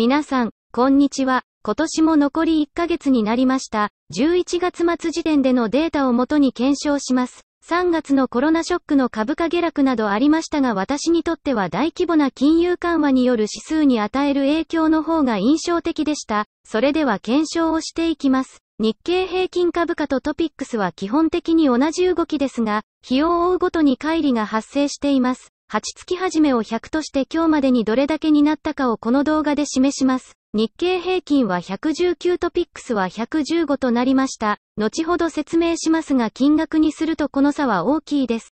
皆さん、こんにちは。今年も残り1ヶ月になりました。11月末時点でのデータをもとに検証します。3月のコロナショックの株価下落などありましたが私にとっては大規模な金融緩和による指数に与える影響の方が印象的でした。それでは検証をしていきます。日経平均株価とトピックスは基本的に同じ動きですが、日を追うごとに乖離が発生しています。8月始めを100として今日までにどれだけになったかをこの動画で示します。日経平均は119トピックスは115となりました。後ほど説明しますが金額にするとこの差は大きいです。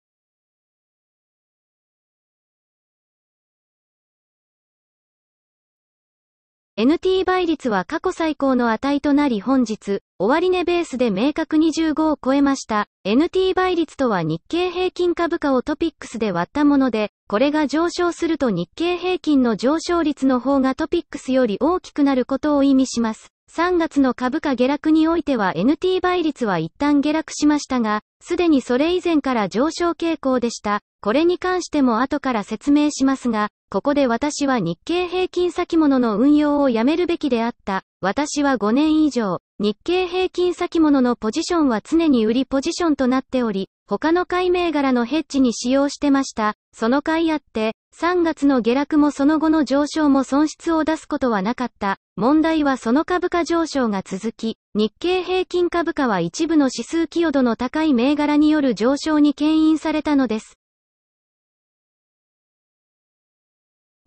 NT 倍率は過去最高の値となり本日、終値ベースで明確25を超えました。NT 倍率とは日経平均株価をトピックスで割ったもので、これが上昇すると日経平均の上昇率の方がトピックスより大きくなることを意味します。3月の株価下落においては NT 倍率は一旦下落しましたが、すでにそれ以前から上昇傾向でした。これに関しても後から説明しますが、ここで私は日経平均先物の運用をやめるべきであった。私は5年以上、日経平均先物のポジションは常に売りポジションとなっており、他の買い銘柄のヘッジに使用してました。その甲斐あって、3月の下落もその後の上昇も損失を出すことはなかった。問題はその株価上昇が続き、日経平均株価は一部の指数寄与度の高い銘柄による上昇に牽引されたのです。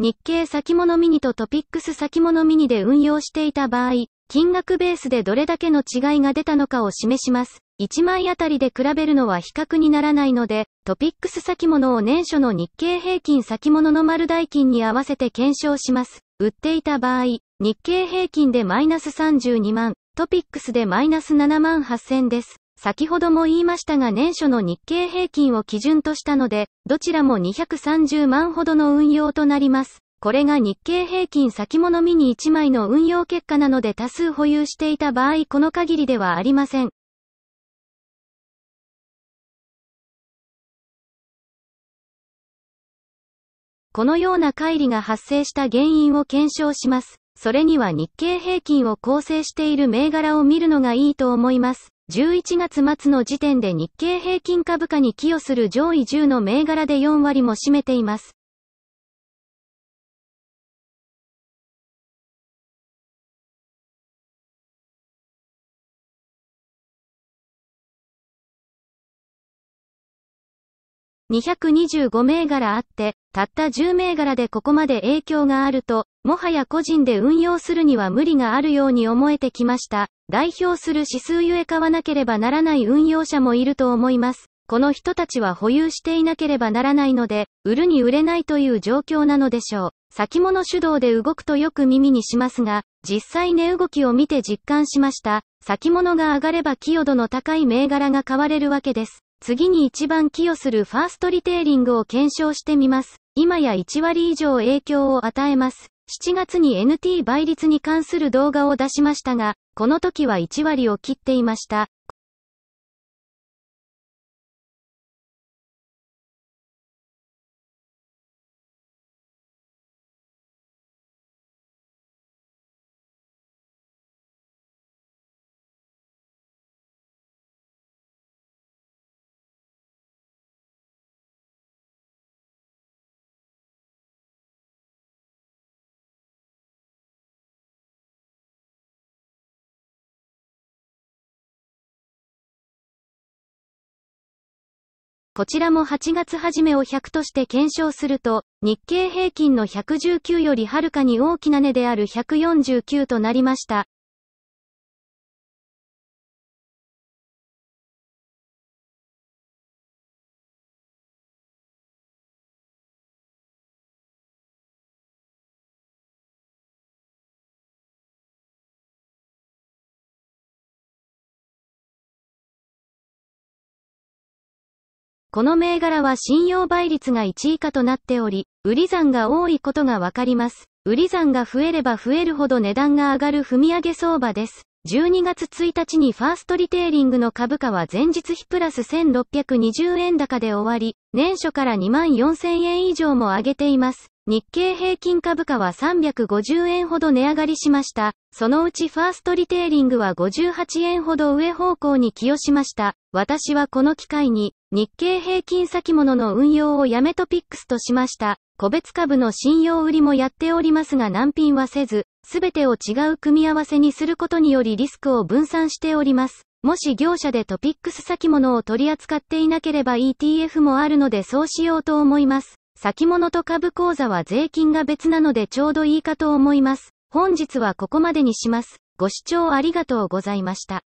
日経先物ミニとトピックス先物ミニで運用していた場合、金額ベースでどれだけの違いが出たのかを示します。1枚あたりで比べるのは比較にならないので、トピックス先物を年初の日経平均先物の丸代金に合わせて検証します。売っていた場合、日経平均でマイナス32万、トピックスでマイナス7万8000です。先ほども言いましたが年初の日経平均を基準としたので、どちらも230万ほどの運用となります。これが日経平均先物ミニ1枚の運用結果なので多数保有していた場合この限りではありません。このような乖離が発生した原因を検証します。それには日経平均を構成している銘柄を見るのがいいと思います。11月末の時点で日経平均株価に寄与する上位10の銘柄で4割も占めています。225銘柄あって、たった10銘柄でここまで影響があると、もはや個人で運用するには無理があるように思えてきました。代表する指数ゆえ買わなければならない運用者もいると思います。この人たちは保有していなければならないので、売るに売れないという状況なのでしょう。先物主導で動くとよく耳にしますが、実際値動きを見て実感しました。先物が上がれば寄与度の高い銘柄が買われるわけです。次に一番寄与するファーストリテイリングを検証してみます。今や1割以上影響を与えます。7月に NT 倍率に関する動画を出しましたが、この時は1割を切っていました。こちらも8月初めを100として検証すると、日経平均の119よりはるかに大きな値である149となりました。この銘柄は信用倍率が1以下となっており、売り算が多いことがわかります。売り算が増えれば増えるほど値段が上がる踏み上げ相場です。12月1日にファーストリテイリングの株価は前日比プラス1620円高で終わり、年初から2万4000円以上も上げています。日経平均株価は350円ほど値上がりしました。そのうちファーストリテイリングは58円ほど上方向に寄与しました。私はこの機会に、日経平均先物の運用をやめトピックスとしました。個別株の信用売りもやっておりますが難品はせず、すべてを違う組み合わせにすることによりリスクを分散しております。もし業者でトピックス先物を取り扱っていなければ ETF もあるのでそうしようと思います。先物と株口座は税金が別なのでちょうどいいかと思います。本日はここまでにします。ご視聴ありがとうございました。